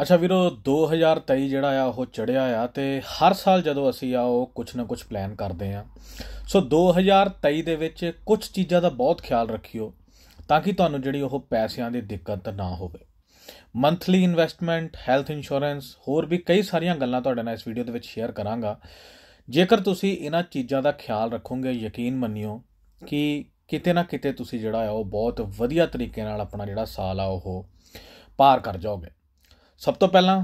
ਅੱਛਾ ਵੀਰੋ 2023 ਜਿਹੜਾ ਆ ਉਹ ਚੜਿਆ ਆ ਤੇ ਹਰ ਸਾਲ ਜਦੋਂ ਅਸੀਂ ਆ ਉਹ ਕੁਝ ਨਾ ਕੁਝ ਪਲਾਨ ਕਰਦੇ ਆ ਸੋ 2023 ਦੇ ਵਿੱਚ ਕੁਝ ਚੀਜ਼ਾਂ ਦਾ ਬਹੁਤ ਖਿਆਲ ਰੱਖਿਓ ਤਾਂ ਕਿ ਤੁਹਾਨੂੰ ਜਿਹੜੀ ਉਹ ਪੈਸਿਆਂ ਦੀ ਦਿੱਕਤ ਨਾ ਹੋਵੇ ਮੰਥਲੀ ਇਨਵੈਸਟਮੈਂਟ ਹੈਲਥ ਇੰਸ਼ੋਰੈਂਸ ਹੋਰ ਵੀ ਕਈ ਸਾਰੀਆਂ ਗੱਲਾਂ ਤੁਹਾਡੇ ਨਾਲ ਇਸ ਵੀਡੀਓ ਦੇ ਵਿੱਚ ਸ਼ੇਅਰ ਕਰਾਂਗਾ ਜੇਕਰ ਤੁਸੀਂ ਇਹਨਾਂ ਚੀਜ਼ਾਂ ਦਾ ਖਿਆਲ ਰੱਖੋਗੇ ਯਕੀਨ ਮੰਨਿਓ ਕਿ ਕਿਤੇ ਨਾ ਕਿਤੇ ਤੁਸੀਂ ਜਿਹੜਾ ਆ ਉਹ ਬਹੁਤ ਵਧੀਆ ਤਰੀਕੇ ਨਾਲ ਆਪਣਾ ਜਿਹੜਾ ਸਾਲ ਆ ਉਹ ਪਾਰ ਕਰ ਜਾਓਗੇ ਸਭ ਤੋਂ ਪਹਿਲਾਂ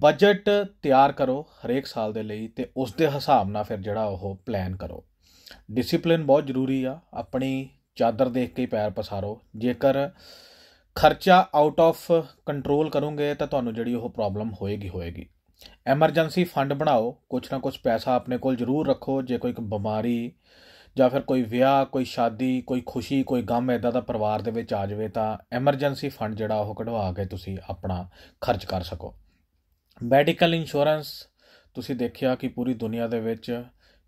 ਬਜਟ ਤਿਆਰ ਕਰੋ ਹਰੇਕ ਸਾਲ ਦੇ ਲਈ ਤੇ ਉਸ ਦੇ ਹਿਸਾਬ ਨਾਲ ਫਿਰ ਜਿਹੜਾ ਉਹ ਪਲਾਨ ਕਰੋ ਡਿਸਪਲਿਨ ਬਹੁਤ ਜ਼ਰੂਰੀ ਆ ਆਪਣੀ ਚਾਦਰ ਦੇਖ ਕੇ ਪੈਰ ਪਸਾਰੋ ਜੇਕਰ ਖਰਚਾ ਆਊਟ ਆਫ ਕੰਟਰੋਲ ਕਰੋਗੇ ਤਾਂ ਤੁਹਾਨੂੰ ਜਿਹੜੀ ਉਹ ਪ੍ਰੋਬਲਮ ਹੋਏਗੀ ਹੋਏਗੀ ਐਮਰਜੈਂਸੀ ਫੰਡ ਬਣਾਓ ਕੁਝ ਨਾ ਕੁਝ ਪੈਸਾ ਆਪਣੇ ਕੋਲ ਜ਼ਰੂਰ ਰੱਖੋ ਜੇ ਕੋਈ ਬਿਮਾਰੀ ਜਾਂ ਫਿਰ ਕੋਈ ਵਿਆਹ ਕੋਈ ਸ਼ਾਦੀ ਕੋਈ ਖੁਸ਼ੀ ਕੋਈ ਗਮ ਐਦਾ ਦਾ ਪਰਿਵਾਰ ਦੇ ਵਿੱਚ ਆ ਜਾਵੇ ਤਾਂ ਐਮਰਜੈਂਸੀ ਫੰਡ ਜਿਹੜਾ ਉਹ ਕਢਵਾ ਕੇ ਤੁਸੀਂ ਆਪਣਾ ਖਰਚ ਕਰ ਸਕੋ ਮੈਡੀਕਲ ਇੰਸ਼ੋਰੈਂਸ ਤੁਸੀਂ ਦੇਖਿਆ ਕਿ ਪੂਰੀ ਦੁਨੀਆ ਦੇ ਵਿੱਚ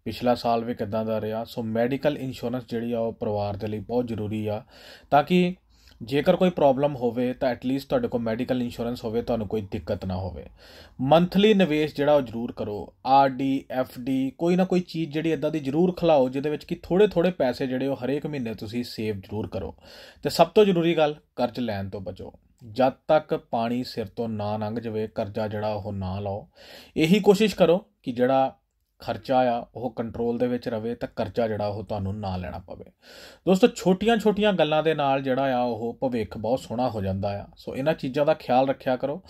ਪਿਛਲਾ ਸਾਲ ਵੀ ਕਿਦਾਂ ਦਾ ਰਿਹਾ ਸੋ ਮੈਡੀਕਲ ਇੰਸ਼ੋਰੈਂਸ ਜਿਹੜੀ ਆ ਉਹ ਪਰਿਵਾਰ ਦੇ ਲਈ ਬਹੁਤ ਜ਼ਰੂਰੀ ਆ ਤਾਂ ਕਿ ਜੇਕਰ ਕੋਈ ਪ੍ਰੋਬਲਮ ਹੋਵੇ ਤਾਂ ਐਟ ਲੀਸਟ ਤੁਹਾਡੇ ਕੋਲ ਮੈਡੀਕਲ ਇੰਸ਼ੋਰੈਂਸ ਹੋਵੇ ਤੁਹਾਨੂੰ ਕੋਈ ਦਿੱਕਤ ਨਾ ਹੋਵੇ ਮੰਥਲੀ ਨਿਵੇਸ਼ ਜਿਹੜਾ ਉਹ ਜ਼ਰੂਰ ਕਰੋ ਆਰ ਡੀ ਐਫ ਡੀ ਕੋਈ ਨਾ ਕੋਈ ਚੀਜ਼ ਜਿਹੜੀ ਇਦਾਂ ਦੀ ਜ਼ਰੂਰ ਖਲਾਓ ਜਿਹਦੇ ਵਿੱਚ ਕਿ ਥੋੜੇ ਥੋੜੇ ਪੈਸੇ ਜਿਹੜੇ ਉਹ ਹਰੇਕ ਮਹੀਨੇ ਤੁਸੀਂ ਸੇਵ ਜ਼ਰੂਰ ਕਰੋ ਤੇ ਸਭ ਤੋਂ ਜ਼ਰੂਰੀ ਗੱਲ ਕਰਜ਼ ਲੈਣ ਤੋਂ ਬਚੋ ਜਦ ਤੱਕ ਪਾਣੀ ਸਿਰ ਤੋਂ ਨਾ ਲੰਘ ਜਾਵੇ ਕਰਜ਼ਾ ਜਿਹੜਾ ਉਹ ਨਾ ਲਓ ਇਹੀ ਕੋਸ਼ਿਸ਼ ਕਰੋ ਕਿ ਜਿਹੜਾ ਖਰਚਾ ਆ ਉਹ ਕੰਟਰੋਲ ਦੇ ਵਿੱਚ ਰਵੇ ਤਾਂ ਕਰਜ਼ਾ ਜਿਹੜਾ ਉਹ ਤੁਹਾਨੂੰ ਨਾ ਲੈਣਾ ਪਵੇ ਦੋਸਤੋ ਛੋਟੀਆਂ-ਛੋਟੀਆਂ ਗੱਲਾਂ ਦੇ ਨਾਲ ਜਿਹੜਾ ਆ ਉਹ ਭਵਿੱਖ ਬਹੁਤ ਸੋਹਣਾ ਹੋ ਜਾਂਦਾ ਆ ਸੋ ਇਹਨਾਂ ਚੀਜ਼ਾਂ ਦਾ ਖਿਆਲ ਰੱਖਿਆ ਕਰੋ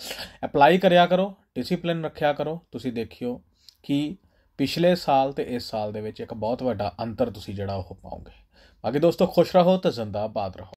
ਅਪਲਾਈ ਕਰਿਆ ਕਰੋ ਡਿਸਪਲਿਨ ਰੱਖਿਆ ਕਰੋ ਤੁਸੀਂ ਦੇਖਿਓ ਕਿ ਪਿਛਲੇ ਸਾਲ ਤੇ ਇਸ ਸਾਲ ਦੇ ਵਿੱਚ ਇੱਕ ਬਹੁਤ ਵੱਡਾ ਅੰਤਰ ਤੁਸੀਂ ਜਿਹੜਾ ਉਹ ਪਾਓਗੇ ਬਾਕੀ ਦੋਸਤੋ ਖੁਸ਼ ਰਹੋ ਤੇ ਜ਼ਿੰਦਾਬਾਦ ਰਹੋ